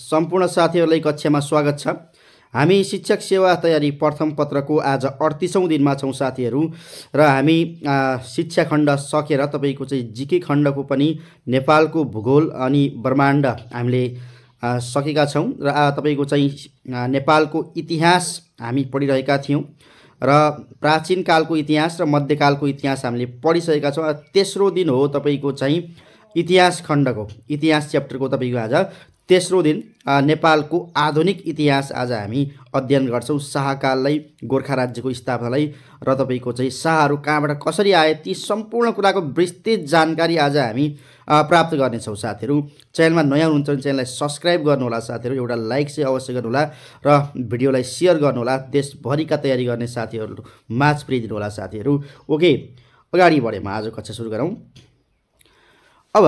सम्पूर्ण साथीहरूलाई कक्षामा स्वागत छ हामी शिक्षक सेवा तयारी प्रथम पत्रको आज अडतिसौँ दिनमा छौँ साथीहरू र हामी शिक्षा खण्ड सकेर तपाईँको चाहिँ जिके खण्डको पनि नेपालको भूगोल अनि ब्रह्माण्ड हामीले सकेका छौँ र तपाईँको चाहिँ नेपालको इतिहास हामी पढिरहेका थियौँ र प्राचीन कालको इतिहास र मध्यकालको इतिहास हामीले पढिसकेका छौँ तेस्रो दिन हो तपाईँको चाहिँ इतिहास खण्डको इतिहास च्याप्टरको तपाईँको आज तेस्रो दिन नेपालको आधुनिक इतिहास आज हामी अध्ययन गर्छौँ शाहकाललाई गोर्खा राज्यको स्थापनालाई र तपाईँको चाहिँ शाहहरू कहाँबाट कसरी आए ती सम्पूर्ण कुराको विस्तृत जानकारी आज हामी प्राप्त गर्नेछौँ साथीहरू च्यानलमा नयाँ हुनुहुन्छ भने च्यानललाई सब्सक्राइब गर्नुहोला साथीहरू एउटा लाइक चाहिँ अवश्य गर्नुहोला र भिडियोलाई सेयर गर्नुहोला देशभरिका तयारी गर्ने साथीहरू माझ पुर्याइदिनुहोला साथीहरू ओके अगाडि बढेमा आज कक्षा सुरु गरौँ अब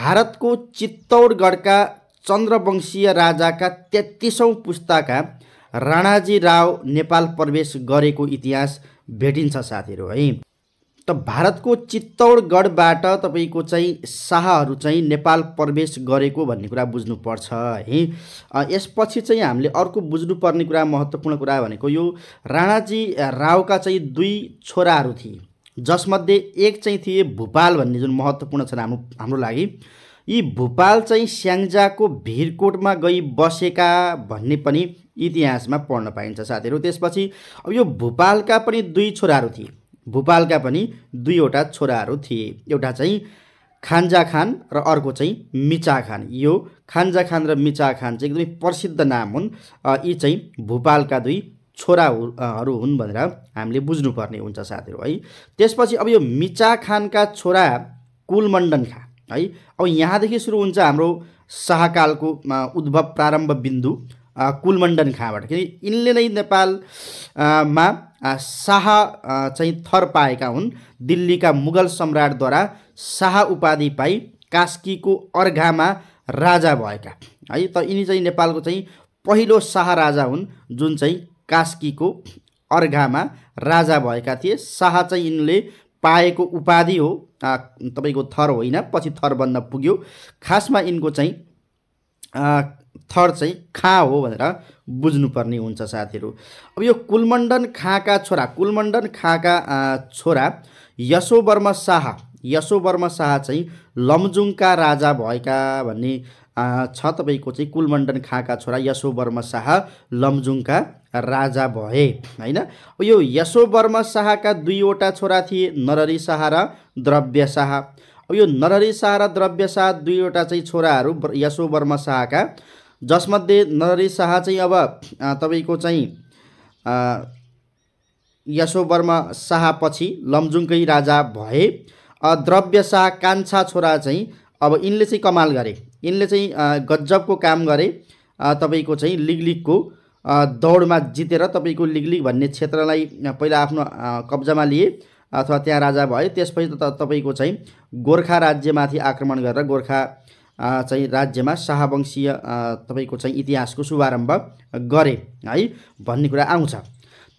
भारतको चित्तौडगढका चन्द्रवंशीय राजाका तेत्तिसौँ पुस्ताका राणाजी राव नेपाल प्रवेश गरेको इतिहास भेटिन्छ साथीहरू है त भारतको चित्तौडगढबाट तपाईँको चाहिँ शाहहरू चाहिँ नेपाल प्रवेश गरेको भन्ने कुरा बुझ्नुपर्छ है यसपछि चाहिँ हामीले अर्को बुझ्नुपर्ने कुरा महत्त्वपूर्ण कुरा भनेको यो राणाजी रावका चाहिँ दुई छोराहरू थिए जसमध्ये एक चाहिँ थिए भूपाल भन्ने जुन महत्त्वपूर्ण छन् हाम्रो हाम्रो लागि यी भूपाल चाहिँ स्याङ्जाको भिरकोटमा गई बसेका भन्ने पनि इतिहासमा पढ्न पाइन्छ साथीहरू त्यसपछि अब यो भूपालका पनि दुई छोराहरू थिए भूपालका पनि दुईवटा छोराहरू थिए एउटा चाहिँ खान्जा खान र अर्को चाहिँ मिचा खान यो खान्जा खान र मिचा खान चाहिँ एकदमै प्रसिद्ध नाम हुन् यी चाहिँ भूपालका दुई छोराहरू हुन् भनेर हामीले बुझ्नुपर्ने हुन्छ साथीहरू है त्यसपछि अब यो मिचा खानका छोरा कुलमण्डन खान है अब यहाँदेखि सुरु हुन्छ हाम्रो शाहकालको उद्भव प्रारम्भ बिन्दु कुलमण्डन खाँबाट किनकि यिनले नै नेपालमा शाह चाहिँ थर पाएका हुन् दिल्लीका मुगल सम्राटद्वारा शाह उपाधि पाई कास्कीको अर्घामा राजा भएका है त यिनी चाहिँ नेपालको चाहिँ पहिलो शाह राजा हुन् जुन चाहिँ कास्कीको अर्घामा राजा भएका थिए शाह चाहिँ यिनले पाएको उपाधि हो तपाईँको थर होइन पछि थर बन्न पुग्यो खासमा यिनको चाहिँ थर चाहिँ खाँ हो भनेर बुझ्नुपर्ने हुन्छ साथीहरू अब यो कुलमण्डन खाँका छोरा कुलमण्डन खाँका छोरा यशोवर्म शाह यशोवर्म शाह चाहिँ लमजुङका राजा भएका भन्ने छ तपाईँको चाहिँ कुलमण्डन खाँका छोरा यशो वर्म शाह लमजुङका राजा भए होइन यो यशो वर्म शाहका दुईवटा छोरा थिए नरहरी शाह र द्रव्य शाह अब यो नरहरी शाह र द्रव्य शाह दुईवटा चाहिँ छोराहरू यशो वर्म शाहका जसमध्ये नरहरी शाह चाहिँ अब तपाईँको चाहिँ यशोवर्म शाहपछि लमजुङकै राजा भए द्रव्य शाह कान्छा छोरा चाहिँ अब यिनले चाहिँ कमाल गरे यिनले चाहिँ गजबको काम गरे तपाईँको चाहिँ लिगलिगको दौडमा जितेर तपाईँको लिगलिग भन्ने क्षेत्रलाई पहिला आफ्नो कब्जामा लिए अथवा त्यहाँ राजा भए त्यसपछि त तपाईँको चाहिँ गोर्खा राज्यमाथि आक्रमण गरेर गोर्खा चाहिँ राज्यमा शाहवंशीय तपाईँको चाहिँ इतिहासको शुभारम्भ गरे है भन्ने कुरा आउँछ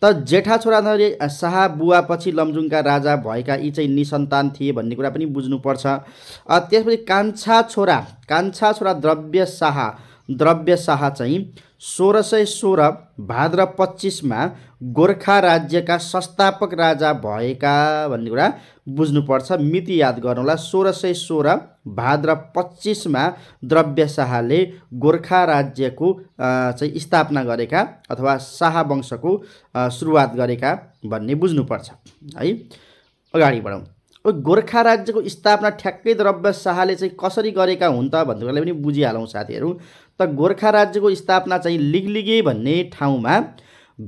त जेठा छोरा नरे शाह बुवापछि लमजुङका राजा भएका यी चाहिँ निसन्तान थिए भन्ने कुरा पनि बुझ्नुपर्छ त्यसपछि कान्छा छोरा कान्छा छोरा द्रव्य शाह द्रव्य शाह चाहिँ सोह्र सय सोह्र भाद्र पच्चिसमा गोर्खा राज्यका संस्थापक राजा भएका भन्ने कुरा बुझ्नुपर्छ मिति याद गर्नुहोला सोह्र सय सोह्र भाद्र पच्चिसमा द्रव्य शाहले गोर्खा राज्यको चाहिँ स्थापना गरेका अथवा शाह वंशको सुरुवात गरेका भन्ने बुझ्नुपर्छ है अगाडि बढौँ अब गोर्खा राज्यको स्थापना ठ्याक्कै द्रव्य शाहले चाहिँ कसरी गरेका हुन् त लागि पनि बुझिहालौँ साथीहरू त गोर्खा राज्यको स्थापना चाहिँ लिगलिगे भन्ने ठाउँमा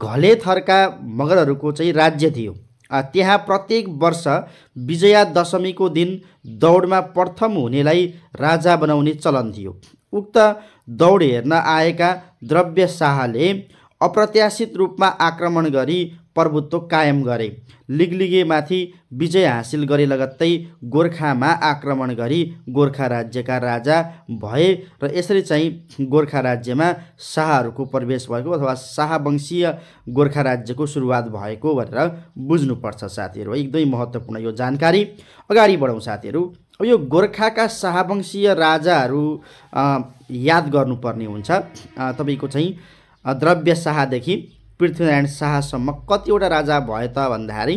घले थरका मगरहरूको चाहिँ राज्य थियो त्यहाँ प्रत्येक वर्ष विजया दशमीको दिन दौडमा प्रथम हुनेलाई राजा बनाउने चलन थियो उक्त दौड हेर्न आएका द्रव्य शाहले अप्रत्याशित रूपमा आक्रमण गरी प्रभुत्व कायम गरे लिगलिगेमाथि विजय हासिल गरे लगत्तै गोर्खामा आक्रमण गरी गोर्खा राज्यका राजा भए र यसरी चाहिँ गोर्खा राज्यमा शाहहरूको प्रवेश भएको अथवा शाहवंशीय गोर्खा राज्यको सुरुवात भएको भनेर बुझ्नुपर्छ साथीहरू एकदमै महत्त्वपूर्ण यो जानकारी अगाडि बढौँ साथीहरू अब यो गोर्खाका शाहवंशीय राजाहरू याद गर्नुपर्ने हुन्छ तपाईँको चाहिँ द्रव्य शाहदेखि पृथ्वीनारायण शाहसम्म कतिवटा राजा भए त भन्दाखेरि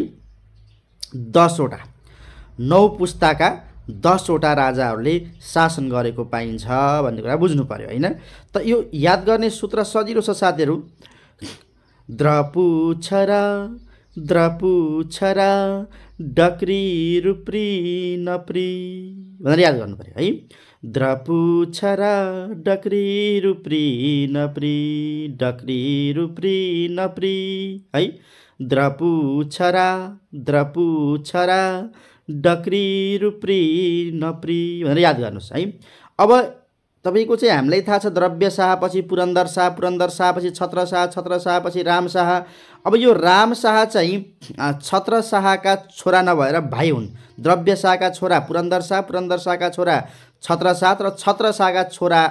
दसवटा नौ पुस्ताका दसवटा राजाहरूले शासन गरेको पाइन्छ भन्ने कुरा बुझ्नु पऱ्यो होइन त यो याद गर्ने सूत्र सजिलो छ साथीहरू द्रपुछ र द्रपु छरा डक्री रुप्री नप्री भनेर याद गर्नु पऱ्यो है द्रपु छरा डक्री रुप्री नप्री डक्री रुप्री नप्री है द्रपु छरा द्रपु छरा डक्री रुप्री नप्री भनेर याद गर्नुहोस् है अब तपाईँको चाहिँ हामीलाई थाहा छ द्रव्य शाहपछि पुरन्दर शाह पुरन्दर शाहपछि छत्र शाह छत्र शाहपछि राम शाह अब यो राम शाह चाहिँ छत्र शाहका छोरा नभएर भाइ हुन् द्रव्य शाहका छोरा पुरन्दर शाह पुरन्दर शाहका छोरा छत्र शाह र छत्र शाहका छोरा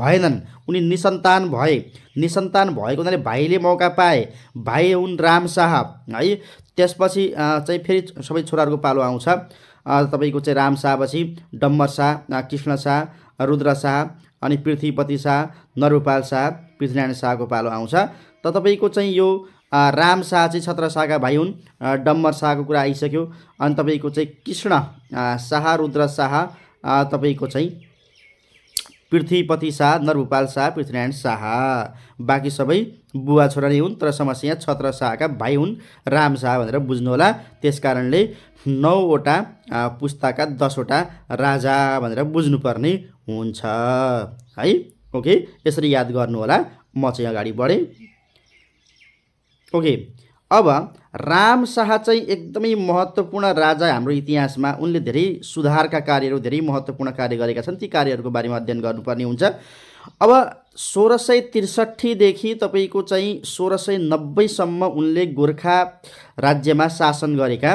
भएनन् उनी निसन्तान भए निसन्तान भएको हुनाले भाइले मौका पाए भाइ हुन् राम शाह है त्यसपछि चाहिँ फेरि सबै छोराहरूको पालो आउँछ तपाईँको चाहिँ राम शाहपछि डम्बर शाह कृष्ण शाह रुद्र शाह अनि पृथ्वीपति शाह नरुपाल शाह पृथ्वीनारायण शाहको पालो आउँछ त तपाईँको चाहिँ यो राम शाह चाहिँ छत्र शाहका भाइ हुन् डम्बर शाहको कुरा आइसक्यो अनि तपाईँको चाहिँ कृष्ण शाह रुद्र शाह तपाईँको चाहिँ पृथ्वीपति शाह नरभूपाल शाह पृथ्वीनारायण शाह बाँकी सबै बुवा छोरा नै हुन् तर समस्या यहाँ छत्र शाहका भाइ हुन् राम शाह भनेर बुझ्नुहोला त्यस कारणले नौवटा पुस्ताका दसवटा राजा भनेर बुझ्नुपर्ने हुन्छ है ओके यसरी याद गर्नुहोला म चाहिँ अगाडि बढेँ ओके अब राम शाह चाहिँ एकदमै महत्त्वपूर्ण राजा हाम्रो इतिहासमा उनले धेरै सुधारका कार्यहरू धेरै महत्त्वपूर्ण कार्य गरेका छन् ती कार्यहरूको बारेमा अध्ययन गर्नुपर्ने हुन्छ अब सोह्र सय त्रिसठीदेखि तपाईँको चाहिँ सोह्र सय नब्बेसम्म उनले गोर्खा राज्यमा शासन गरेका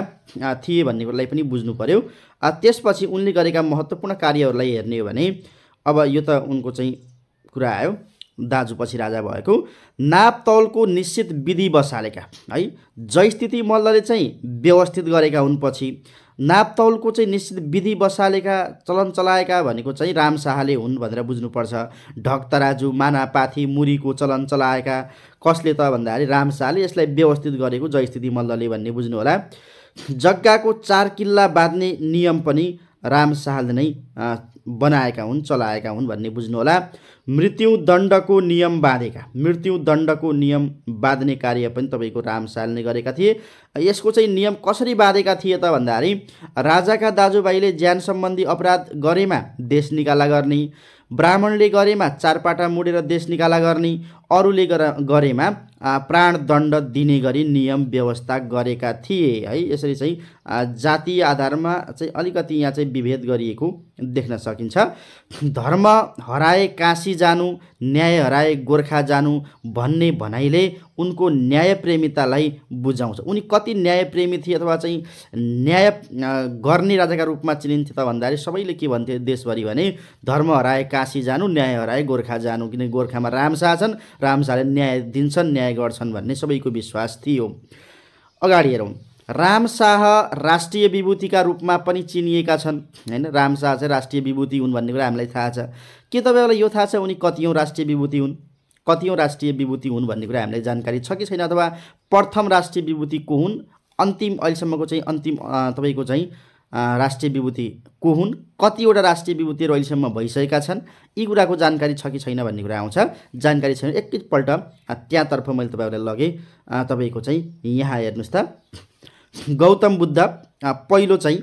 थिए भन्ने कुरालाई पनि बुझ्नु पऱ्यो त्यसपछि उनले गरेका महत्त्वपूर्ण कार्यहरूलाई हेर्ने हो भने अब यो त उनको चाहिँ कुरा आयो दाजुपछि राजा भएको नाप तौलको निश्चित विधि बसालेका है जयस्थिति मल्लले चाहिँ व्यवस्थित गरेका हुन् पछि नाप तौलको चाहिँ निश्चित विधि बसालेका चलन चलाएका भनेको चाहिँ राम शाहले हुन् भनेर बुझ्नुपर्छ ढकतराजु मानापाथी मुरीको चलन चलाएका कसले त भन्दाखेरि राम यसलाई व्यवस्थित गरेको जयस्थिति मल्लले भन्ने बुझ्नुहोला जग्गाको चार किल्ला बाँध्ने नियम पनि राम शाहले नै बनाएका हुन् चलाएका हुन् भन्ने बुझ्नुहोला मृत्युदण्डको नियम बाँधेका मृत्युदण्डको नियम बाँध्ने कार्य पनि तपाईँको राम शाहले नै गरेका थिए यसको चाहिँ नियम कसरी बाँधेका थिए त भन्दाखेरि राजाका दाजुभाइले ज्यान सम्बन्धी अपराध गरेमा देश निकाला गर्ने ब्राह्मणले गरेमा चारपाटा मुडेर देश निकाला गर्ने अरूले गरेमा प्राणदण्ड दिने गरी नियम व्यवस्था गरेका थिए है यसरी चाहिँ जातीय आधारमा चाहिँ अलिकति यहाँ चाहिँ विभेद गरिएको देख्न सकिन्छ धर्म हराए काशी जानु न्याय हराए गोर्खा जानु भन्ने भनाइले उनको न्यायप्रेमितालाई बुझाउँछ उनी कति न्यायप्रेमी थिए अथवा चाहिँ न्याय गर्ने राजाका रूपमा चिनिन्थे त भन्दाखेरि सबैले के भन्थे देशभरि भने धर्म हराए काशी जानु न्याय हराए गोर्खा जानु किनकि गोर्खामा राम छन् रामशाहले न्याय दिन्छन् न्याय गर्छन् भन्ने सबैको विश्वास थियो अगाडि हेरौँ रामशाह राष्ट्रिय विभूतिका रूपमा पनि चिनिएका छन् होइन राम शाह चाहिँ राष्ट्रिय विभूति हुन् भन्ने कुरा हामीलाई थाहा छ के तपाईँहरूलाई यो थाहा छ उनी कतियौँ राष्ट्रिय विभूति हुन् कतियौँ राष्ट्रिय विभूति हुन् भन्ने कुरा हामीलाई जानकारी छ कि छैन अथवा प्रथम राष्ट्रिय विभूति को हुन् अन्तिम अहिलेसम्मको चाहिँ अन्तिम तपाईँको चाहिँ राष्ट्रिय विभूति को हुन् कतिवटा राष्ट्रिय विभूतिहरू अहिलेसम्म भइसकेका छन् यी कुराको जानकारी छ कि छैन भन्ने कुरा आउँछ जानकारी छैन एकैपल्ट त्यहाँतर्फ मैले तपाईँहरूलाई लगेँ तपाईँको चाहिँ यहाँ हेर्नुहोस् त गौतम बुद्ध पहिलो चाहिँ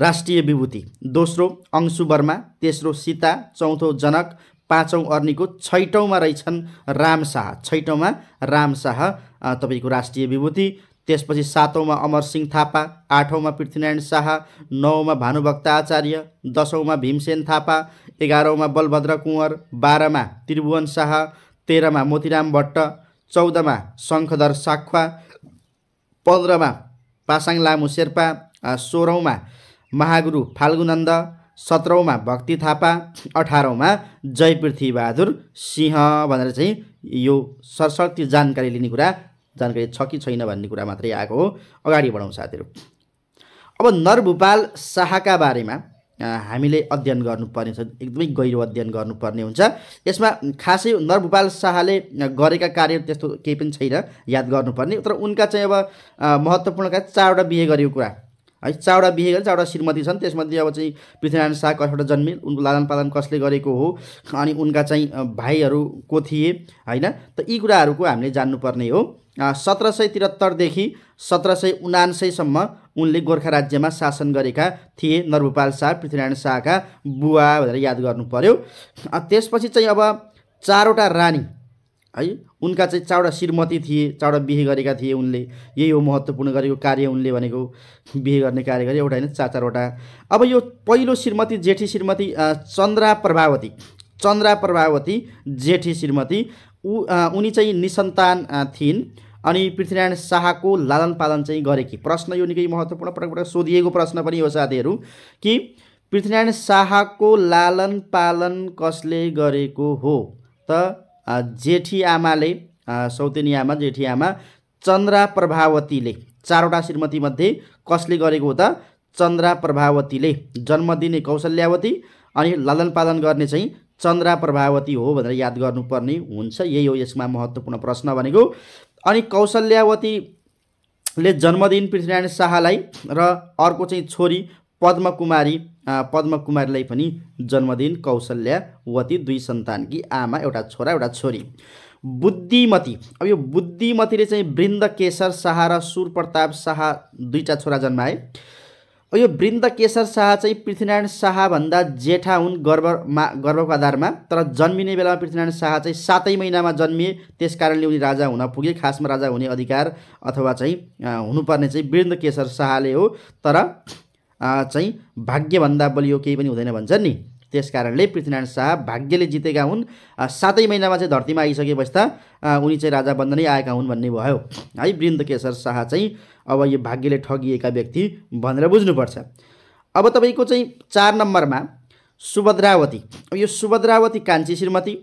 राष्ट्रिय विभूति दोस्रो अंशु वर्मा तेस्रो सीता चौथो जनक पाँचौँ अर्नीको छैटौँमा रहेछन् रामशाह छैटौँमा रामशाह तपाईँको राष्ट्रिय विभूति त्यसपछि सातौँमा अमरसिंह थापा आठौँमा पृथ्वीनारायण शाह नौमा भानुभक्त आचार्य दसौँमा भीमसेन थापा एघारौँमा बलभद्र कुँवर बाह्रमा त्रिभुवन शाह तेह्रमा मोतीराम भट्ट चौधमा शङ्खधर साख्वा पन्ध्रमा पासाङ लामु शेर्पा सोह्रौँमा महागुरु फाल्गुनन्द सत्रौँमा भक्ति थापा अठारौँमा जय पृथ्वीबहादुर सिंह भनेर चाहिँ यो सरस्वती जानकारी लिने कुरा जानकारी छ कि छैन भन्ने कुरा मात्रै आएको हो अगाडि बढाउँ साथीहरू अब नरभूपाल शाहका बारेमा हामीले अध्ययन गर्नुपर्ने छ एकदमै गहिरो अध्ययन गर्नुपर्ने हुन्छ यसमा खासै नरभूपाल शाहले गरेका कार्य त्यस्तो केही पनि छैन याद गर्नुपर्ने तर उनका चाहिँ अब महत्त्वपूर्ण कार्य चारवटा बिहे गरेको कुरा है चारवटा बिहे गरे चारवटा श्रीमती छन् त्यसमध्ये अब चाहिँ पृथ्वीनारायण शाह कसबाट जन्मे उनको लालन पालन कसले गरेको हो अनि उनका चाहिँ भाइहरू को थिए होइन त यी कुराहरूको हामीले जान्नुपर्ने हो सत्र सय त्रिहत्तरदेखि सत्र सय उनान्सयसम्म उनले गोर्खा राज्यमा शासन गरेका थिए नरभूपाल शाह पृथ्वीनारायण शाहका बुवा भनेर याद गर्नु पर्यो त्यसपछि चाहिँ अब चारवटा रानी है उनका चाहिँ चारवटा श्रीमती थिए चारवटा बिहे गरेका थिए उनले यही हो महत्त्वपूर्ण गरेको कार्य उनले भनेको बिहे गर्ने कार्य गरे एउटा होइन चार चारवटा अब यो पहिलो श्रीमती जेठी श्रीमती चन्द्रा प्रभावती चन्द्रा प्रभावती जेठी श्रीमती ऊ उनी चाहिँ निसन्तान थिइन् अनि पृथ्वीनारायण शाहको लालन पालन चाहिँ गरेकी प्रश्न यो निकै महत्त्वपूर्ण पटक पटक सोधिएको प्रश्न पनि हो साथीहरू कि पृथ्वीनारायण शाहको लालन पालन कसले गरेको हो त जेठी आमाले सौतेनी आमा जेठी आमा चन्द्रा प्रभावतीले चारवटा श्रीमतीमध्ये कसले गरेको हो त चन्द्रा प्रभावतीले जन्म दिने कौशल्यावती अनि लालन पालन गर्ने चाहिँ चन्द्रा प्रभावती हो भनेर याद गर्नुपर्ने हुन्छ यही हो यसमा महत्त्वपूर्ण प्रश्न भनेको अनि कौशल्यावतीले जन्मदिन पृथ्वीनारायण शाहलाई र अर्को चाहिँ छोरी पद्मकुमारी पद्मकुमारीलाई पनि जन्मदिन कौशल्यावती दुई सन्तानकी आमा एउटा छोरा एउटा छोरी बुद्धिमती अब यो बुद्धिमतीले चाहिँ वृन्द केशर शाह र सुर प्रताप शाह दुईवटा छोरा जन्माए यो वृन्द केशर शाह चाहिँ पृथ्वीनारायण शाहभन्दा जेठा हुन् गर्व गर्वको आधारमा तर जन्मिने बेलामा पृथ्वीनारायण शाह चाहिँ सातै महिनामा जन्मिए त्यस कारणले उनी राजा हुन पुगे खासमा राजा हुने अधिकार अथवा चाहिँ हुनुपर्ने चाहिँ वृन्द केशर शाहले हो तर चाहिँ भाग्यभन्दा बलियो केही पनि हुँदैन भन्छन् नि त्यस कारणले पृथ्वीनारायण शाह भाग्यले जितेका हुन् सातै महिनामा चाहिँ धरतीमा आइसकेपछि त उनी चाहिँ राजा बन्द नै आएका हुन् भन्ने भयो है वृन्दकेशर शाह चाहिँ अब यो भाग्यले ठगिएका व्यक्ति भनेर बुझ्नुपर्छ अब तपाईँको चाहिँ चार नम्बरमा सुभद्रावती यो सुभद्रावती कान्छी श्रीमती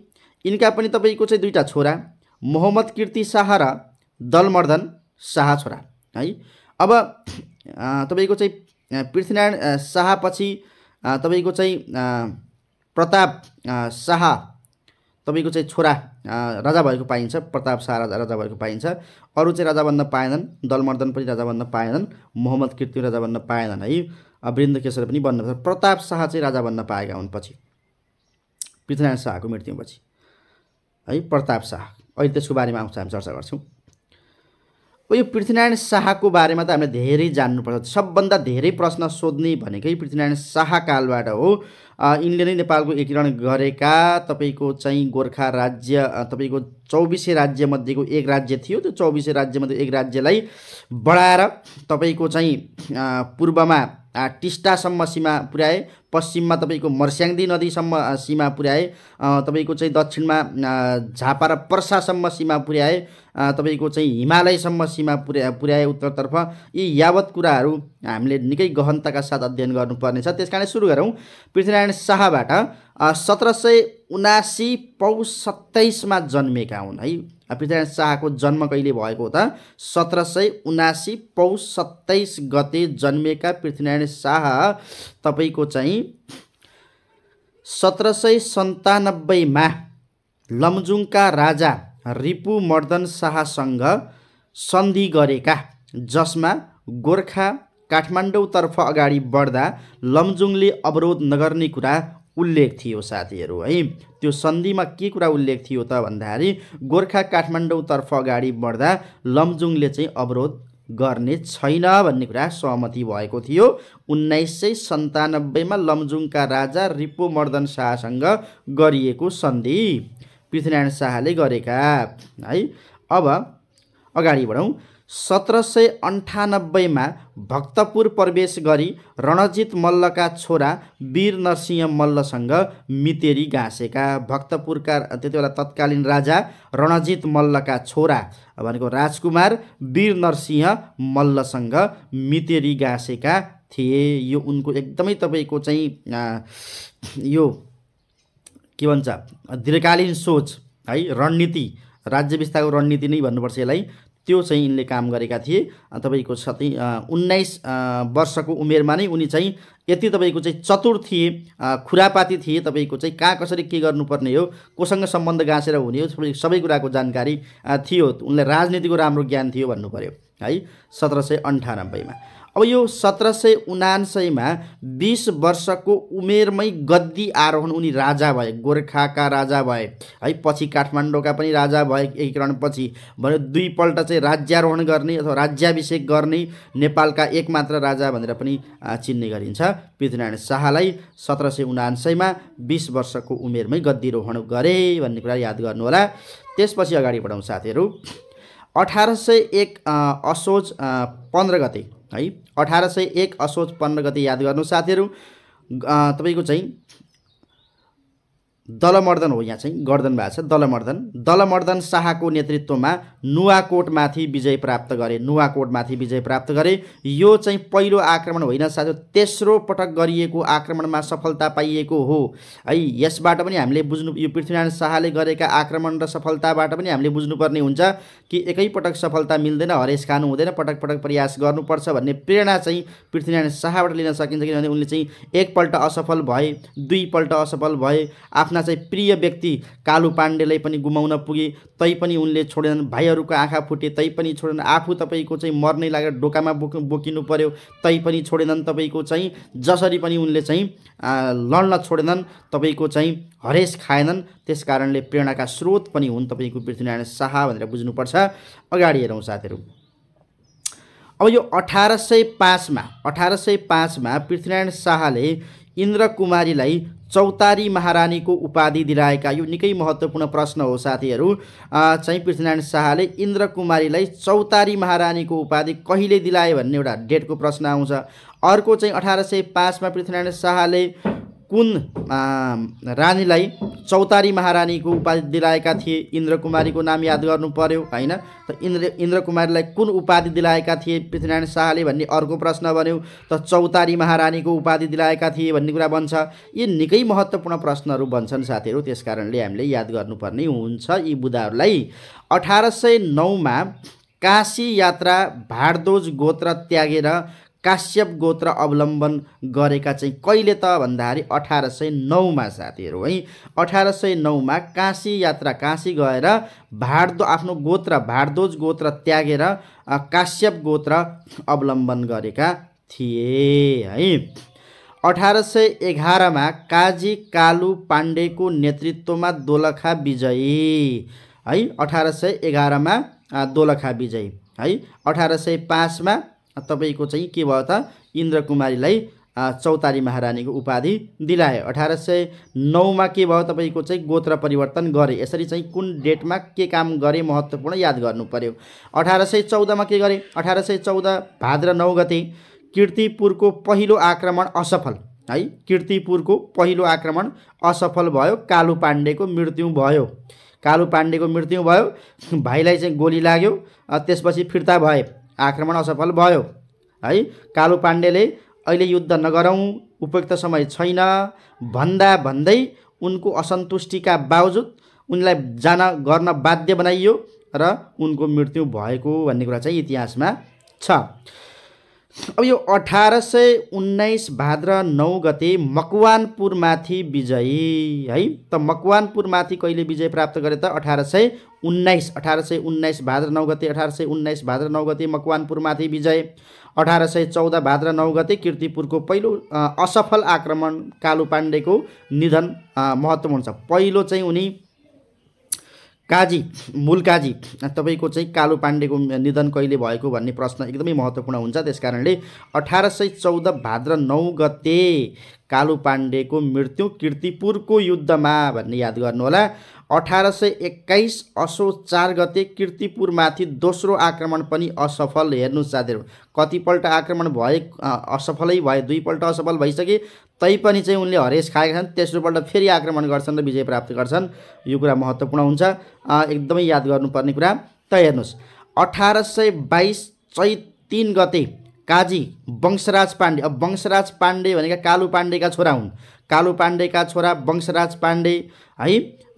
यिनका पनि तपाईँको चाहिँ दुईवटा छोरा मोहम्मद किर्ति शाह र दलमर्दन शाह छोरा है अब तपाईँको चाहिँ पृथ्वीनारायण शाहपछि तपाईँको चाहिँ प्रताप शाह तपाईँको चाहिँ छोरा राजा भएको पाइन्छ प्रताप शाह राजा राजा भएको पाइन्छ अरू चाहिँ राजा बन्न पाएनन् दलमर्दन पनि राजा बन्न पाएनन् मोहम्मद किर्ति राजा बन्न पाएनन् है वृन्दकेशर पनि बन्न प्रताप शाह चाहिँ राजा बन्न पाएका हुन् पछि पृथ्वीनारायण शाहको मृत्युपछि है प्रताप शाह अहिले त्यसको बारेमा आउँछ हामी चर्चा गर्छौँ यो पृथ्वीनारायण शाहको बारेमा त हामीले धेरै जान्नुपर्छ सबभन्दा धेरै प्रश्न सोध्ने भनेकै पृथ्वीनारायण शाह कालबाट हो यिनले नै नेपालको एकीकरण गरेका तपाईँको चाहिँ गोर्खा राज्य तपाईँको चौबिसै राज्यमध्येको एक राज्य थियो त्यो चौबिसै राज्यमध्ये एक राज्यलाई बढाएर तपाईँको चाहिँ पूर्वमा टिस्टासम्म सीमा पुर्याए पश्चिममा तपाईँको मर्स्याङ्दी नदीसम्म सीमा पुर्याए तपाईँको चाहिँ दक्षिणमा झापा र पर्सासम्म सीमा पुर्याए तपाईँको चाहिँ हिमालयसम्म सीमा पुर्या पुर्याए उत्तरतर्फ यी यावत कुराहरू हामीले निकै गहनताका साथ अध्ययन गर्नुपर्नेछ त्यस कारण सुरु गरौँ पृथ्वीनारायण शाहबाट सत्र सय उनासी पौ सत्ताइसमा जन्मेका हुन् है पृथ्वीनारायण शाहको जन्म कहिले भएको त सत्र सय उनासी पौष सत्ताइस गते जन्मेका पृथ्वीनारायण शाह तपाईँको चाहिँ सत्र सय सन्तानब्बेमा लमजुङका राजा रिपु मर्दन शाहसँग सन्धि गरेका जसमा गोर्खा काठमाडौँतर्फ अगाडि बढ्दा लमजुङले अवरोध नगर्ने कुरा उल्लेख थियो साथीहरू है त्यो सन्धिमा के कुरा उल्लेख थियो त भन्दाखेरि गोर्खा काठमाडौँतर्फ अगाडि बढ्दा लमजुङले चाहिँ अवरोध गर्ने छैन भन्ने कुरा सहमति भएको थियो उन्नाइस सय सन्तानब्बेमा लमजुङका राजा रिपो मर्दन शाहसँग गरिएको सन्धि पृथ्वीनारायण शाहले गरेका है अब अगाडि बढौँ सत्र सय अन्ठानब्बेमा भक्तपुर प्रवेश गरी रणजित मल्लका छोरा वीर नरसिंह मल्लसँग मितेरी गाँसेका भक्तपुरका त्यति बेला तत्कालीन राजा रणजित मल्लका छोरा भनेको राजकुमार वीर नरसिंह मल्लसँग मितेरी गाँसेका थिए यो उनको एकदमै तपाईँको चाहिँ यो के भन्छ दीर्घकालीन सोच है रणनीति राज्य विस्तारको रणनीति नै भन्नुपर्छ यसलाई त्यो चाहिँ यिनले काम गरेका थिए तपाईँको सति उन्नाइस वर्षको उमेरमा नै उनी चाहिँ यति तपाईँको चाहिँ चतुर थिए खुरापाती थिए तपाईँको चाहिँ कहाँ कसरी के गर्नुपर्ने हो कोसँग सम्बन्ध गाँसेर हुने हो सबै कुराको जानकारी थियो उनलाई राजनीतिको राम्रो ज्ञान थियो भन्नु पऱ्यो है सत्र सय अन्ठानब्बेमा अब यो सत्र सय उनान्सयमा बिस वर्षको उमेरमै गद्दी आरोहण उनी राजा भए गोर्खाका राजा भए है पछि काठमाडौँका पनि राजा भए एकीकरणपछि भने दुईपल्ट चाहिँ राज्यारोहण गर्ने अथवा राज्याभिषेक गर्ने नेपालका एकमात्र राजा भनेर पनि चिन्ने गरिन्छ पृथ्वीनारायण शाहलाई सत्र सय उनान्सयमा बिस वर्षको उमेरमै गद्दीरोहण गरे भन्ने कुरा याद गर्नुहोला त्यसपछि अगाडि बढाउँ साथीहरू अठार सय एक असोज पन्ध्र गते है अठार सय एक असोज पन्ध्र गते याद गर्नु साथीहरू तपाईँको चाहिँ दलमर्दन हो यहाँ चाहिँ गर्दन भएको छ दलमर्दन दलमर्दन शाहको नेतृत्वमा नुवाकोटमाथि विजय प्राप्त गरे नुवाकोटमाथि विजय प्राप्त गरे यो चाहिँ पहिलो आक्रमण होइन साथै तेस्रो पटक गरिएको आक्रमणमा सफलता पाइएको हो है यसबाट पनि हामीले बुझ्नु यो पृथ्वीनारायण शाहले गरेका आक्रमण र सफलताबाट पनि हामीले बुझ्नुपर्ने हुन्छ कि एकैपटक सफलता मिल्दैन हरेस खानु हुँदैन पटक पटक प्रयास गर्नुपर्छ भन्ने प्रेरणा चाहिँ पृथ्वीनारायण शाहबाट लिन सकिन्छ किनभने उनले चाहिँ एकपल्ट असफल भए दुईपल्ट असफल भए आफ्ना चाहिँ प्रिय व्यक्ति कालु पाण्डेलाई पनि गुमाउन पुगे तैपनि उनले छोडेनन् भाइ तपाईँहरूको आँखा फुटे तै पनि छोडेन आफू तपाईँको चाहिँ मर्नै लागेर डोकामा बोक बोकिनु पर्यो पनि छोडेनन् तपाईँको चाहिँ जसरी पनि उनले चाहिँ लड्न छोडेनन् तपाईँको चाहिँ हरेस खाएनन् त्यस कारणले प्रेरणाका स्रोत पनि हुन् तपाईँको पृथ्वीनारायण शाह भनेर बुझ्नुपर्छ अगाडि हेरौँ साथीहरू अब यो अठार सय पाँचमा अठार सय पाँचमा पृथ्वीनारायण शाहले इन्द्रकुमारीलाई चौतारी महारानीको उपाधि दिलाएका यो निकै महत्त्वपूर्ण प्रश्न हो साथीहरू चाहिँ पृथ्वीनारायण शाहले इन्द्रकुमारीलाई चौतारी महारानीको उपाधि कहिले दिलाए भन्ने एउटा डेटको प्रश्न आउँछ अर्को चाहिँ अठार सय पाँचमा पृथ्वीनारायण शाहले कुन रानीलाई चौतारी महारानीको उपाधि दिलाएका थिए इन्द्रकुमारीको नाम याद गर्नु पर्यो होइन त इन्द्र इन्द्रकुमारीलाई कुन उपाधि दिलाएका थिए पृथ्वीनारायण शाहले भन्ने अर्को प्रश्न बन्यो त चौतारी महारानीको उपाधि दिलाएका थिए भन्ने कुरा बन्छ यी निकै महत्त्वपूर्ण प्रश्नहरू बन्छन् साथीहरू त्यस कारणले हामीले याद गर्नुपर्ने हुन्छ यी बुधाहरूलाई अठार सय नौमा काशी यात्रा भाडदोज गोत्र त्यागेर काश्यप गोत्र अवलम्बन गरेका चाहिँ कहिले त भन्दाखेरि अठार सय नौमा साथीहरू है अठार सय नौमा काशी यात्रा काशी गएर भाडदो आफ्नो गोत्र भाडदोज गोत्र त्यागेर काश्यप गोत्र अवलम्बन गरेका थिए है अठार सय एघारमा काजी कालु पाण्डेको नेतृत्वमा दोलखा विजयी है अठार सय एघारमा दोलखा विजयी है अठार सय पाँचमा तपाईँको चाहिँ के भयो त इन्द्रकुमारीलाई चौतारी महारानीको उपाधि दिलाए अठार सय नौमा के भयो तपाईँको चाहिँ गोत्र परिवर्तन गरे यसरी चाहिँ कुन डेटमा के काम गरे महत्त्वपूर्ण याद गर्नु पर्यो अठार सय चौधमा के गरे अठार सय चौध भाद्र नौ गते किर्तिपुरको पहिलो आक्रमण असफल है किर्तिपुरको पहिलो आक्रमण असफल भयो कालु पाण्डेको मृत्यु भयो कालु पाण्डेको मृत्यु भयो भाइलाई चाहिँ गोली लाग्यो त्यसपछि फिर्ता भए आक्रमण असफल भयो है कालु पाण्डेले अहिले युद्ध नगरौँ उपयुक्त समय छैन भन्दा भन्दै उनको असन्तुष्टिका बावजुद उनलाई जान गर्न बाध्य बनाइयो र उनको मृत्यु भएको भन्ने कुरा चाहिँ इतिहासमा छ अब यो अठार सय उन्नाइस भाद्र नौ गते मकवानपुरमाथि विजयी है त मकवानपुरमाथि कहिले विजय प्राप्त गरे त अठार सय उन्नाइस अठार सय उन्नाइस भाद्र नौ गते अठार सय उन्नाइस भाद्र नौ गते मकवानपुरमाथि विजय अठार सय चौध भाद्र नौ गते किर्तिपुरको पहिलो असफल आक्रमण कालु पाण्डेको निधन महत्त्वपूर्ण छ पहिलो चाहिँ उनी काजी मूल काजी तपाईँको चाहिँ कालु पाण्डेको निधन कहिले भएको भन्ने प्रश्न एकदमै महत्त्वपूर्ण हुन्छ त्यस कारणले अठार सय चौध भाद्र नौ गते कालु पाण्डेको मृत्यु किर्तिपुरको युद्धमा भन्ने याद गर्नुहोला अठार सय एक्काइस असो चार गते किर्तिपुरमाथि दोस्रो आक्रमण पनि असफल हेर्नु साथीहरू कतिपल्ट आक्रमण भए असफलै भए दुईपल्ट असफल भइसके तैपनि चाहिँ उनले हरेस खाएका छन् तेस्रोपल्ट फेरि आक्रमण गर्छन् र विजय प्राप्त गर्छन् यो कुरा महत्त्वपूर्ण हुन्छ एकदमै याद गर्नुपर्ने कुरा त हेर्नुहोस् अठार सय बाइस चैत तिन गते काजी वंशराज पाण्डे अब वंशराज पाण्डे भनेका कालु पाण्डेका छोरा हुन् कालु पाण्डेका छोरा वंशराज पाण्डे है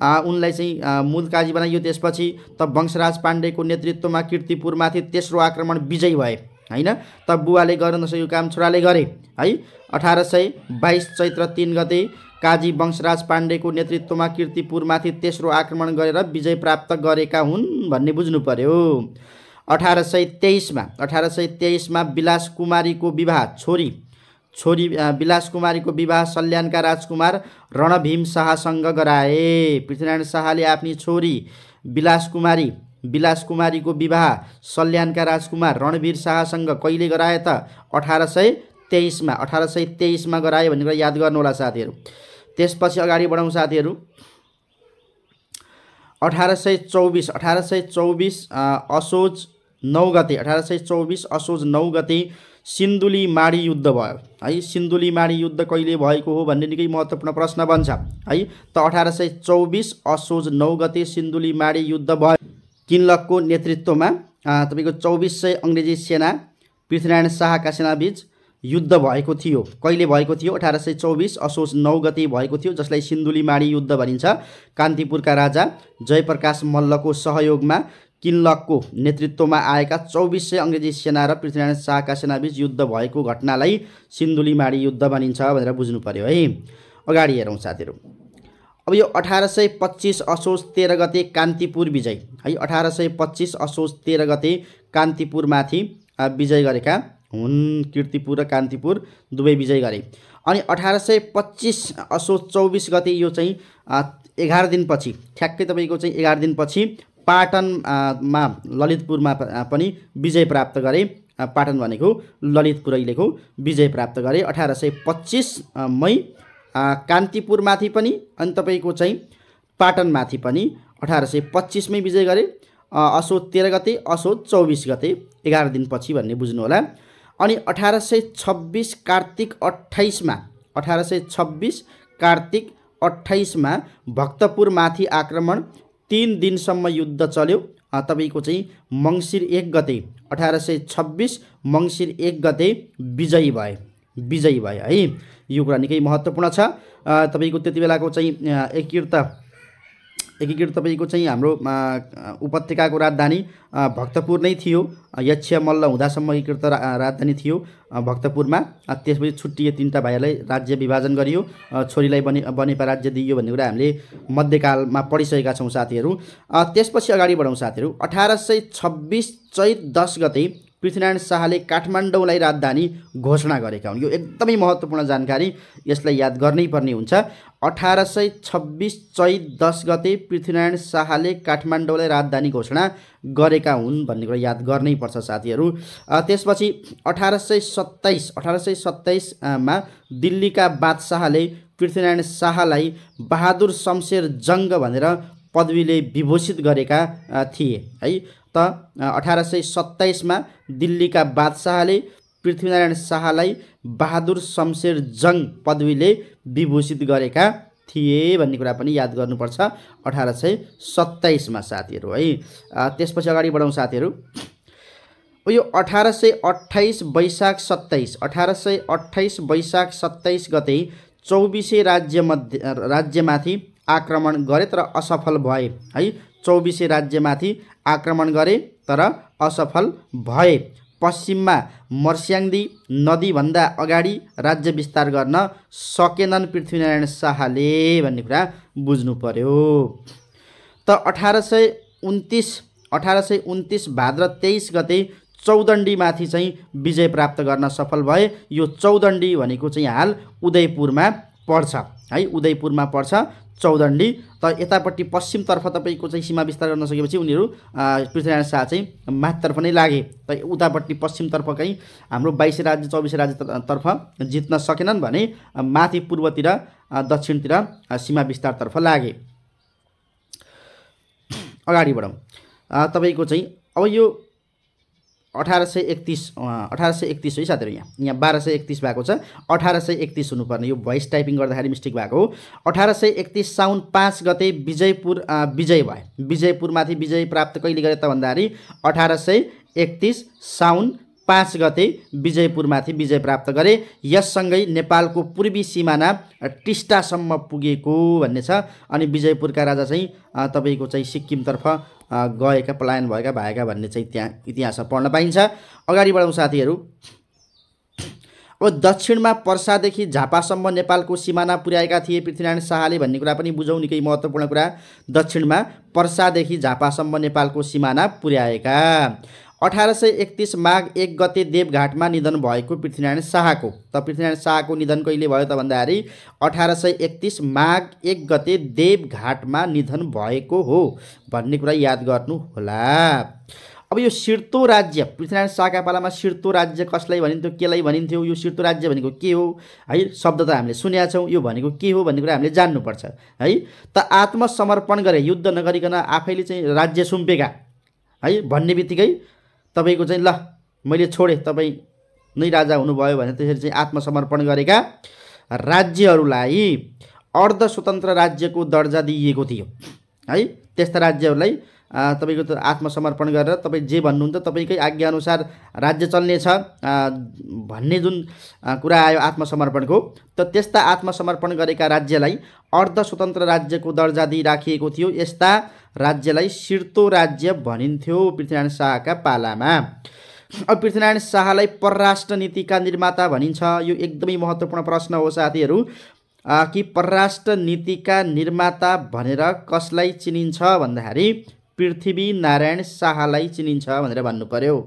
उनलाई चाहिँ मूल काजी बनाइयो त्यसपछि त वंशराज पाण्डेको नेतृत्वमा किर्तिपुरमाथि तेस्रो आक्रमण विजय भए होइन त बुवाले गर्न नसकेको काम छोराले गरे है अठार सय बाइस चैत्र तिन गते काजी वंशराज पाण्डेको नेतृत्वमा किर्तिपुरमाथि तेस्रो आक्रमण गरेर विजय प्राप्त गरेका हुन् भन्ने बुझ्नु पर्यो अठार सय तेइसमा अठार सय तेइसमा विलास कुमारीको विवाह छोरी छोरी विलास कुमारीको विवाह सल्यानका राजकुमार रणभीम शाहसँग गराए पृथ्वीनारायण शाहले आफ्नी छोरी विलास कुमारी विलास कुमारीको विवाह सल्यानका राजकुमार रणवीर शाहसँग कहिले गराए त अठार सय तेइसमा अठार सय तेइसमा गराए भनेर याद होला साथीहरू त्यसपछि अगाडि बढाउँ साथीहरू अठार सय चौबिस अठार सय चौबिस असोज नौ गते अठार सय चौबिस असोज नौ गते सिन्धुली माडी युद्ध भयो है सिन्धुली माडी युद्ध कहिले भएको हो भन्ने निकै महत्त्वपूर्ण प्रश्न बन्छ है त अठार सय चौबिस असोज नौ गते सिन्धुली माडी युद्ध भयो किनलकको नेतृत्वमा तपाईँको चौबिस सय अङ्ग्रेजी सेना पृथ्वीनारायण शाहका सेनाबीच युद्ध भएको थियो कहिले भएको थियो अठार सय चौबिस असोज नौ गते भएको थियो जसलाई सिन्धुली माडी युद्ध भनिन्छ कान्तिपुरका राजा जयप्रकाश मल्लको सहयोगमा किल्लकको नेतृत्वमा आएका चौबिस सय अङ्ग्रेजी सेना र पृथ्वीनारायण शाहका सेनाबीच युद्ध भएको घटनालाई सिन्धुलीमाडी युद्ध भनिन्छ भनेर बुझ्नु पऱ्यो है अगाडि हेरौँ साथीहरू अब यो अठार सय पच्चिस असोज तेह्र गते कान्तिपुर विजय है अठार सय पच्चिस असोज तेह्र गते कान्तिपुरमाथि विजय गरेका हुन् किर्तिपुर र कान्तिपुर दुवै विजय गरे अनि अठार सय पच्चिस असोज चौबिस गते यो चाहिँ एघार दिनपछि ठ्याक्कै तपाईँको चाहिँ एघार दिनपछि पाटनमा ललितपुरमा पनि विजय प्राप्त गरे पाटन भनेको ललितपुर अहिलेको विजय प्राप्त गरे अठार सय पच्चिस मई कान्तिपुरमाथि पनि अनि तपाईँको चाहिँ पाटनमाथि पनि अठार सय पच्चिसमै विजय गरे असो तेह्र गते असो चौबिस गते एघार दिनपछि भन्ने बुझ्नु होला अनि अठार सय छब्बिस कार्तिक अठाइसमा अठार सय छब्बिस कार्तिक अठाइसमा भक्तपुरमाथि आक्रमण तिन दिनसम्म युद्ध चल्यो तपाईँको चाहिँ मङ्सिर एक गते अठार सय छब्बिस मङ्सिर एक गते विजयी भए विजयी भए है यो कुरा निकै महत्त्वपूर्ण छ तपाईँको त्यति बेलाको चाहिँ एकीर्त एकीकृत तपाईँको चाहिँ हाम्रो उपत्यकाको राजधानी भक्तपुर नै थियो यक्ष मल्ल हुँदासम्म एकीकृत राजधानी थियो भक्तपुरमा त्यसपछि छुट्टिए तिनवटा भाइहरूलाई राज्य विभाजन गरियो छोरीलाई बने बनेपा राज्य दिइयो भन्ने कुरा हामीले मध्यकालमा पढिसकेका छौँ साथीहरू त्यसपछि अगाडि बढाउँ साथीहरू अठार सय छब्बिस चैत दस गते पृथ्वीनारायण शाहले काठमाडौँलाई राजधानी घोषणा गरेका हुन् यो एकदमै महत्त्वपूर्ण जानकारी यसलाई याद गर्नै पर्ने हुन्छ अठार सय छब्बिस चैत दस गते पृथ्वीनारायण शाहले काठमाडौँलाई राजधानी घोषणा गरेका हुन् भन्ने कुरा याद गर्नै पर्छ साथीहरू त्यसपछि अठार सय सत्ताइस अठार सय सत्ताइसमा दिल्लीका बादशाहले पृथ्वीनारायण शाहलाई बहादुर शमशेर जङ्ग भनेर पदवीले विभूषित गरेका थिए है त अठार सय सत्ताइसमा दिल्लीका बादशाहले पृथ्वीनारायण शाहलाई बहादुर शमशेर जङ पदवीले विभूषित गरेका थिए भन्ने कुरा पनि याद गर्नुपर्छ अठार सय सत्ताइसमा साथीहरू है त्यसपछि अगाडि बढाउँ साथीहरू यो अठार सय अठाइस वैशाख सत्ताइस अठार सय अठाइस वैशाख सत्ताइस गते चौबिसै राज्यमध्ये राज्यमाथि आक्रमण गरे तर असफल भए है चौबिसै राज्यमाथि आक्रमण गरे तर असफल भए पश्चिममा मर्स्याङ्दी नदीभन्दा अगाडि राज्य विस्तार गर्न सकेनन् पृथ्वीनारायण शाहले भन्ने कुरा बुझ्नु पर्यो त अठार सय उन्तिस अठार सय उन्तिस भाद्र तेइस गते चौदण्डीमाथि चाहिँ विजय प्राप्त गर्न सफल भए यो चौदण्डी भनेको चाहिँ हाल उदयपुरमा पर्छ है उदयपुरमा पर्छ चौधन्डी त यतापट्टि पश्चिमतर्फ तपाईँको चाहिँ सीमा विस्तार गर्न सकेपछि उनीहरू पृथ्वीनारायण शाह चाहिँ माथितर्फ नै लागे त उतापट्टि पश्चिमतर्फकै हाम्रो बाइस राज्य चौबिस राज्यतर्फ जित्न सकेनन् भने माथि पूर्वतिर दक्षिणतिर सीमा विस्तारतर्फ लागे अगाडि बढौँ तपाईँको चाहिँ अब यो अठार सय एकतिस अठार सय एकतिस है साथीहरू यहाँ यहाँ बाह्र सय एकतिस भएको छ अठार सय एकतिस हुनुपर्ने यो भोइस टाइपिङ गर्दाखेरि मिस्टेक भएको हो अठार सय एकतिस साउन पाँच गते विजयपुर विजय भयो विजयपुरमाथि विजय प्राप्त कहिले गरे त भन्दाखेरि अठार सय एकतिस साउन पाँच गते विजयपुरमाथि विजय प्राप्त गरे यससँगै नेपालको पूर्वी सिमाना टिस्टासम्म पुगेको भन्ने छ अनि विजयपुरका राजा चाहिँ तपाईँको चाहिँ सिक्किमतर्फ गएका पलायन भएका भएका भन्ने चाहिँ त्यहाँ इतिहास पढ्न पाइन्छ अगाडि बढाउँ साथीहरू अब दक्षिणमा पर्सादेखि झापासम्म नेपालको सिमाना पुर्याएका थिए पृथ्वीनारायण शाहले भन्ने कुरा पनि बुझौँ निकै महत्त्वपूर्ण कुरा दक्षिणमा पर्सादेखि झापासम्म नेपालको सिमाना पुर्याएका अठार सय एकतिस माघ एक गते देवघाटमा निधन भएको पृथ्वीनारायण शाहको त पृथ्वीनारायण शाहको निधन कहिले भयो त भन्दाखेरि अठार सय एकतिस माघ एक गते देवघाटमा निधन भएको हो भन्ने कुरा याद गर्नु होला अब यो सिर्तो राज्य पृथ्वीनारायण शाहका पालामा सिर्तो राज्य कसलाई भनिन्थ्यो केलाई भनिन्थ्यो यो सिर्तो राज्य भनेको के हो है शब्द त हामीले सुनेका छौँ यो भनेको के हो भन्ने कुरा हामीले जान्नुपर्छ है त आत्मसमर्पण गरे युद्ध नगरिकन आफैले चाहिँ राज्य सुम्पेका है भन्ने बित्तिकै तपाईँको चाहिँ ल मैले छोडेँ तपाईँ नै राजा हुनुभयो भने त्यसरी चाहिँ आत्मसमर्पण गरेका राज्यहरूलाई अर्ध स्वतन्त्र राज्यको दर्जा दिइएको थियो है त्यस्ता राज्यहरूलाई तपाईँको त आत्मसमर्पण गरेर तपाईँ जे भन्नुहुन्छ तपाईँकै आज्ञाअनुसार राज्य चल्नेछ भन्ने जुन कुरा आयो आत्मसमर्पणको त त्यस्ता आत्मसमर्पण गरेका राज्यलाई अर्ध स्वतन्त्र राज्यको दर्जा दिइराखिएको थियो यस्ता राज्यलाई सिर्तो राज्य भनिन्थ्यो पृथ्वीनारायण शाहका पालामा अब पृथ्वीनारायण शाहलाई परराष्ट्र नीतिका निर्माता भनिन्छ यो एकदमै महत्त्वपूर्ण प्रश्न हो साथीहरू कि परराष्ट्र नीतिका निर्माता भनेर कसलाई चिनिन्छ भन्दाखेरि पृथ्वीनारायण शाहलाई चिनिन्छ भनेर भन्नु पर्यो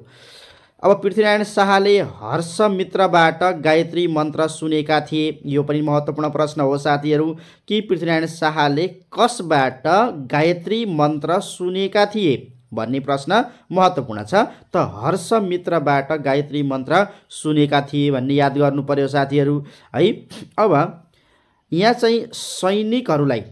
अब पृथ्वीनारायण शाहले हर्ष मित्रबाट गायत्री मन्त्र सुनेका थिए यो पनि महत्त्वपूर्ण प्रश्न हो साथीहरू कि पृथ्वीनारायण शाहले कसबाट गायत्री मन्त्र सुनेका थिए भन्ने प्रश्न महत्त्वपूर्ण छ त हर्ष मित्रबाट गायत्री मन्त्र सुनेका थिए भन्ने याद गर्नु पर्यो साथीहरू है अब यहाँ चाहिँ सैनिकहरूलाई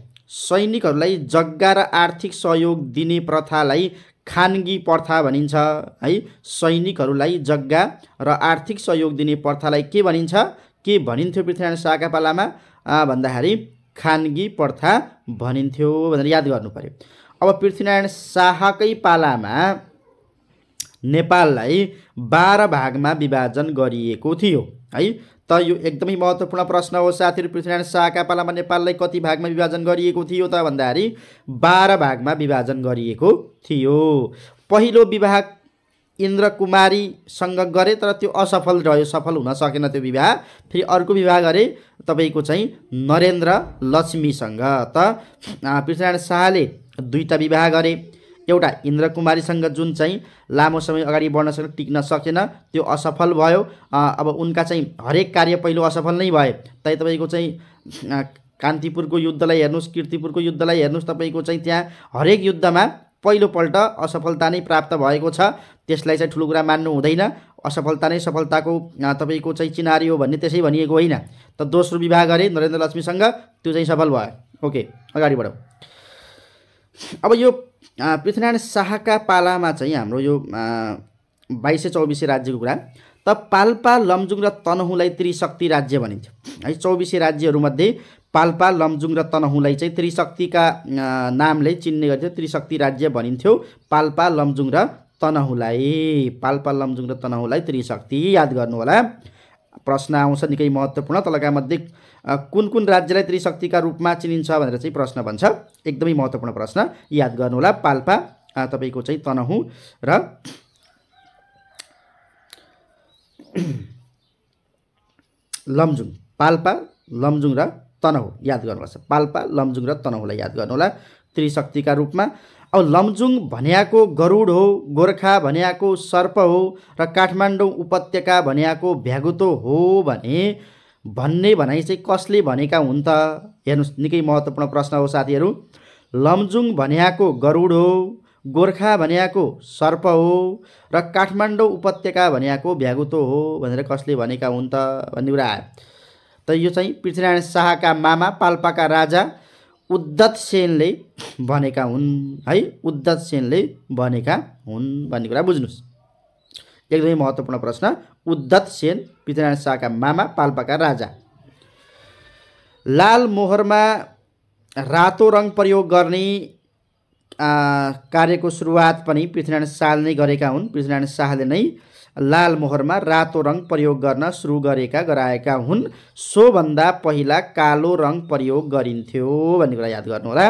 सैनिकहरूलाई जग्गा र आर्थिक सहयोग दिने प्रथालाई खानगी प्रथा भनिन्छ है सैनिकहरूलाई जग्गा र आर्थिक सहयोग दिने प्रथालाई के भनिन्छ के भनिन्थ्यो पृथ्वीनारायण शाहका पालामा भन्दाखेरि खानगी प्रथा भनिन्थ्यो भनेर याद गर्नु पऱ्यो अब पृथ्वीनारायण शाहकै पालामा नेपाललाई बाह्र भागमा विभाजन गरिएको थियो है त यो एकदमै महत्त्वपूर्ण प्रश्न हो साथीहरू पृथ्वीनारायण शाहका पालामा नेपाललाई कति भागमा विभाजन गरिएको थियो त भन्दाखेरि बाह्र भागमा विभाजन गरिएको थियो पहिलो विवाह इन्द्रकुमारीसँग गरे तर त्यो असफल रह्यो सफल हुन सकेन त्यो विवाह फेरि अर्को विवाह गरे तपाईँको चाहिँ नरेन्द्र लक्ष्मीसँग त पृथ्वीनारायण शाहले दुईवटा विवाह गरे एउटा इन्द्रकुमारीसँग जुन चाहिँ लामो समय अगाडि बढ्न सके टिक्न सकेन त्यो असफल भयो अब उनका चाहिँ हरेक कार्य पहिलो असफल नै भए तै तपाईँको चाहिँ कान्तिपुरको युद्धलाई हेर्नुहोस् किर्तिपुरको युद्धलाई हेर्नुहोस् तपाईँको चाहिँ त्यहाँ हरेक युद्धमा पहिलोपल्ट असफलता नै प्राप्त भएको छ त्यसलाई चाहिँ ठुलो कुरा मान्नु हुँदैन असफलता नै सफलताको तपाईँको चाहिँ चिनारी हो भन्ने त्यसै भनिएको होइन त दोस्रो विवाह गरे नरेन्द्र लक्ष्मीसँग त्यो चाहिँ सफल भयो ओके अगाडि बढौँ अब यो पृथ्वीनारायण शाहका पालामा चाहिँ हाम्रो यो बाइसे चौबिसे राज्यको कुरा त पाल्पा लमजुङ र तनहुलाई त्रिशक्ति राज्य भनिन्थ्यो है चौबिसे राज्यहरूमध्ये पाल्पा लमजुङ र तनहुलाई चाहिँ त्रिशक्तिका नामले चिन्ने गर्थ्यो त्रिशक्ति राज्य भनिन्थ्यो पाल्पा लमजुङ र तनहुलाई पाल्पा लमजुङ र तनहुलाई त्रिशक्ति याद गर्नु होला प्रश्न आउँछ निकै महत्त्वपूर्ण तलका मध्ये कुन कुन राज्यलाई त्रिशक्तिका रूपमा चिनिन्छ भनेर चाहिँ प्रश्न भन्छ एकदमै महत्त्वपूर्ण प्रश्न याद गर्नुहोला पाल्पा तपाईँको चाहिँ तनहुँ र लमजुङ पाल्पा लमजुङ र तनहुँ याद गर्नुहोला पाल्पा लमजुङ र तनहुँलाई याद गर्नुहोला त्रिशक्तिका रूपमा अब लमजुङ भन्याको गरुड हो गोर्खा भन्याको सर्प हो र काठमाडौँ उपत्यका भन्याको भ्यागुतो हो भने भन्ने भनाइ चाहिँ कसले भनेका हुन् त हेर्नुहोस् निकै महत्त्वपूर्ण प्रश्न हो साथीहरू लमजुङ भन्याको गरुड हो गोर्खा भन्याको सर्प हो र काठमाडौँ उपत्यका भन्याको भ्यागुतो हो भनेर कसले भनेका हुन् त भन्ने कुरा आयो त यो चाहिँ पृथ्वीनारायण शाहका मामा पाल्पाका राजा उद्धत सेनले भनेका हुन् है उद्धत सेनले भनेका हुन् भन्ने कुरा बुझ्नुहोस् एकदमै महत्त्वपूर्ण प्रश्न उद्धत सेन पृथ्वीनारायण शाहका मामा पाल्पाका राजा लाल मोहरमा रातो रङ प्रयोग गर्ने कार्यको सुरुवात पनि पृथ्वीनारायण शाहले नै गरेका हुन् पृथ्वीनारायण शाहले नै लाल मोहरमा रातो रङ प्रयोग गर्न सुरु गरेका गराएका हुन् सोभन्दा पहिला कालो रङ प्रयोग गरिन्थ्यो भन्ने कुरा याद गर्नुहोला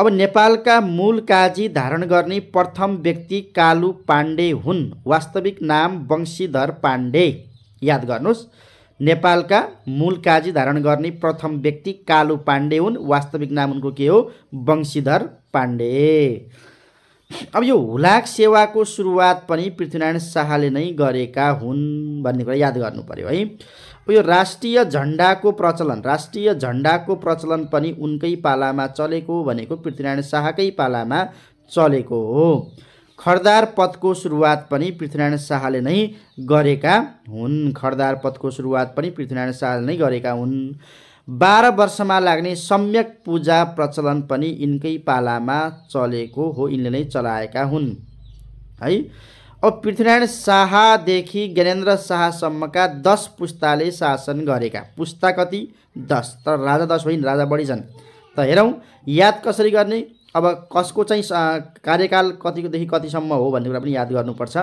अब नेपालका मूल काजी धारण गर्ने प्रथम व्यक्ति कालु पाण्डे हुन् वास्तविक नाम वंशीधर पाण्डे याद गर्नुहोस् नेपालका मूल काजी धारण गर्ने प्रथम व्यक्ति कालु पाण्डे हुन् वास्तविक नाम उनको के हो वंशीधर पाण्डे अब यो हुलाक सेवाको सुरुवात पनि पृथ्वीनारायण शाहले नै गरेका हुन् भन्ने कुरा याद गर्नु पऱ्यो है यो राष्ट्रिय झन्डाको प्रचलन राष्ट्रिय झन्डाको प्रचलन पनि उनकै पालामा चलेको भनेको पृथ्वीनारायण शाहकै पालामा चलेको हो खरदार पदको सुरुवात पनि पृथ्वीनारायण शाहले नै गरेका हुन् खरदार पदको सुरुवात पनि पृथ्वीनारायण शाहले नै गरेका हुन् बाह्र वर्षमा लाग्ने सम्यक पूजा प्रचलन पनि यिनकै पालामा चलेको हो यिनले नै चलाएका हुन् है अब पृथ्वीनारायण शाहदेखि ज्ञानेन्द्र शाहसम्मका दस पुस्ताले शासन गरेका पुस्ता कति दस तर राजा दस होइन राजा बढी छन् त हेरौँ याद कसरी गर्ने अब कसको चाहिँ कार्यकाल कतिकोदेखि कतिसम्म हो भन्ने कुरा पनि याद गर्नुपर्छ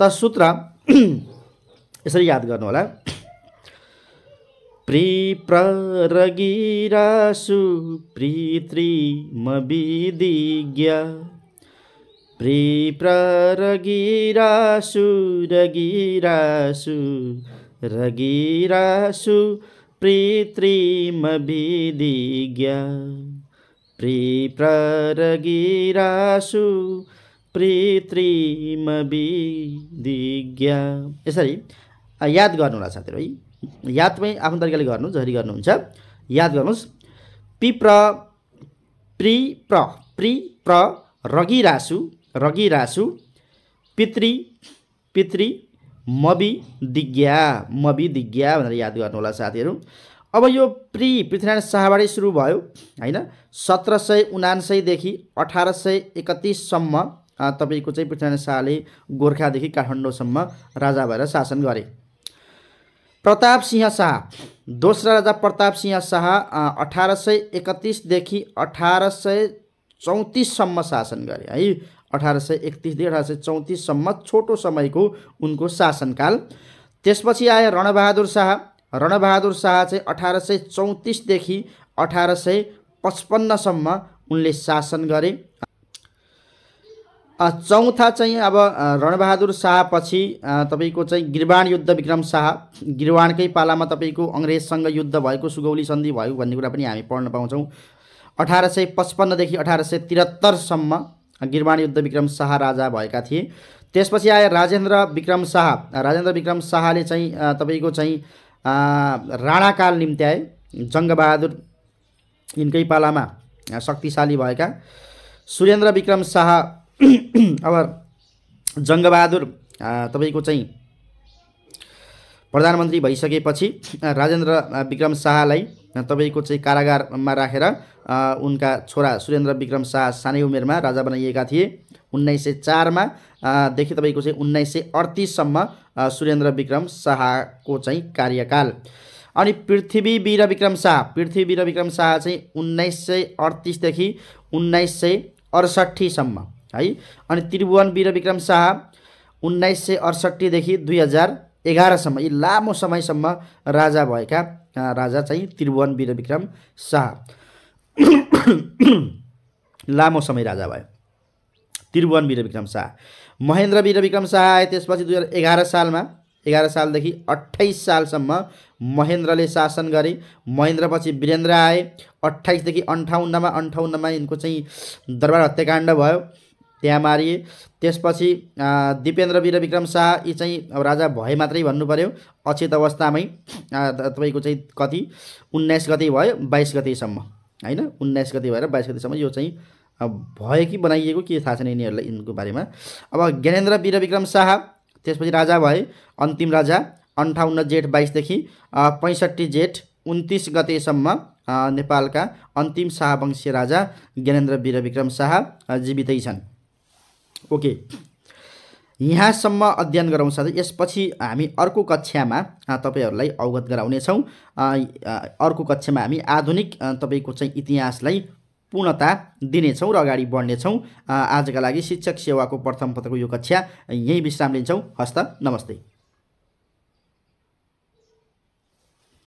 त सूत्र यसरी याद गर्नु होला प्रिप्रगिरासु प्रित्रिमविदिज्ञ प्रिप्रगिरासु रगिरासु रगिरासु प्रित्रिमविदिज्ञ प्रिप्रगिरासु प्रित्रिमविदिज्ञ यसरी याद गर्नुहोला साथीहरू है यादमै पनि आफ्नो तरिकाले गर्नु जसरी गर्नुहुन्छ याद गर्नुहोस् पिप्र प्रि प्र प्रि प्र रगिरासु रगिरासु पितृ पितृ मवि दिज्ञा मवि दिज्ञा भनेर याद गर्नु होला साथीहरू अब यो प्रि पृथ्वीनारायण शाहबाटै सुरु भयो होइन सत्र सय उनान्सयदेखि अठार सय एकतिससम्म तपाईँको चाहिँ पृथ्वीनारायण शाहले गोर्खादेखि काठमाडौँसम्म राजा भएर शासन गरे प्रताप सिंह शाह दोस्रो राजा प्रताप सिंह शाह अठार सय एकतिसदेखि अठार सय चौतिससम्म शासन गरे है अठार सय एकतिसदेखि अठार सय चौतिससम्म छोटो समयको उनको शासनकाल त्यसपछि आए रणबहादुर शाह रणबहादुर शाह चाहिँ अठार सय चौतिसदेखि अठार सय पचपन्नसम्म उनले शासन गरे चौथा चाहिँ अब रणबहादुर शाहपछि तपाईँको चाहिँ गिरवाण युद्ध विक्रम शाह गिरवाणकै पालामा तपाईँको अङ्ग्रेजसँग युद्ध भएको सुगौली सन्धि भयो भन्ने कुरा पनि हामी पढ्न पाउँछौँ अठार सय पचपन्नदेखि अठार सय त्रिहत्तरसम्म गिरवाण युद्ध विक्रम शाह राजा भएका थिए त्यसपछि आए राजेन्द्र विक्रम शाह राजेन्द्र विक्रम शाहले चाहिँ तपाईँको चाहिँ राणाकाल निम्ति आए जङ्गबहादुर यिनकै पालामा शक्तिशाली भएका सुरेन्द्र विक्रम शाह अब जङ्गबहादुर तपाईँको चाहिँ प्रधानमन्त्री भइसकेपछि राजेन्द्र विक्रम शाहलाई तपाईँको चाहिँ कारागारमा राखेर उनका छोरा सुरेन्द्र विक्रम शाह सानै उमेरमा राजा बनाइएका थिए उन्नाइस सय चारमा देखि तपाईँको चाहिँ उन्नाइस सय अडतिससम्म सुरेन्द्र विक्रम शाहको चाहिँ कार्यकाल अनि पृथ्वी वीर विक्रम शाह पृथ्वी वीर विक्रम शाह चाहिँ उन्नाइस सय अडतिसदेखि उन्नाइस सय अडसट्ठीसम्म है अनि त्रिभुवन वीर विक्रम शाह उन्नाइस सय अडसट्ठीदेखि दुई हजार एघारसम्म यी लामो समयसम्म राजा भएका राजा चाहिँ त्रिभुवन वीर विक्रम शाह लामो समय राजा भयो त्रिभुवन वीर विक्रम शाह महेन्द्र वीर विक्रम शाह आए त्यसपछि दुई हजार एघार सालमा एघार सालदेखि अठाइस सालसम्म महेन्द्रले शासन गरे महेन्द्रपछि वीरेन्द्र आए अठाइसदेखि अन्ठाउन्नमा अन्ठाउन्नमा यिनको चाहिँ दरबार हत्याकाण्ड भयो त्यहाँ मारिए त्यसपछि दिपेन्द्र वीर विक्रम शाह यी चाहिँ अब राजा भए मात्रै भन्नु पऱ्यो अचेत अवस्थामै तपाईँको चाहिँ कति उन्नाइस गति भयो बाइस गतिसम्म होइन उन्नाइस गति भएर बाइस गतिसम्म यो चाहिँ भयो कि बनाइएको के थाहा छैन यिनीहरूलाई यिनको बारेमा अब ज्ञानेन्द्र वीर विक्रम शाह त्यसपछि राजा भए अन्तिम राजा अन्ठाउन्न जेठ बाइसदेखि पैँसठी जेठ उन्तिस गतेसम्म नेपालका अन्तिम शाहवंशीय राजा ज्ञानेन्द्र वीरविक्रम शाह जीवितै छन् ओके यहाँसम्म अध्ययन गराउँ यसपछि हामी अर्को कक्षामा तपाईँहरूलाई अवगत गराउनेछौँ अर्को कक्षामा हामी आधुनिक तपाईँको चाहिँ इतिहासलाई पूर्णता दिनेछौँ र अगाडि बढ्नेछौँ आजका लागि शिक्षक सेवाको प्रथम पत्रको यो कक्षा यहीँ विश्राम लिन्छौँ हस्त नमस्ते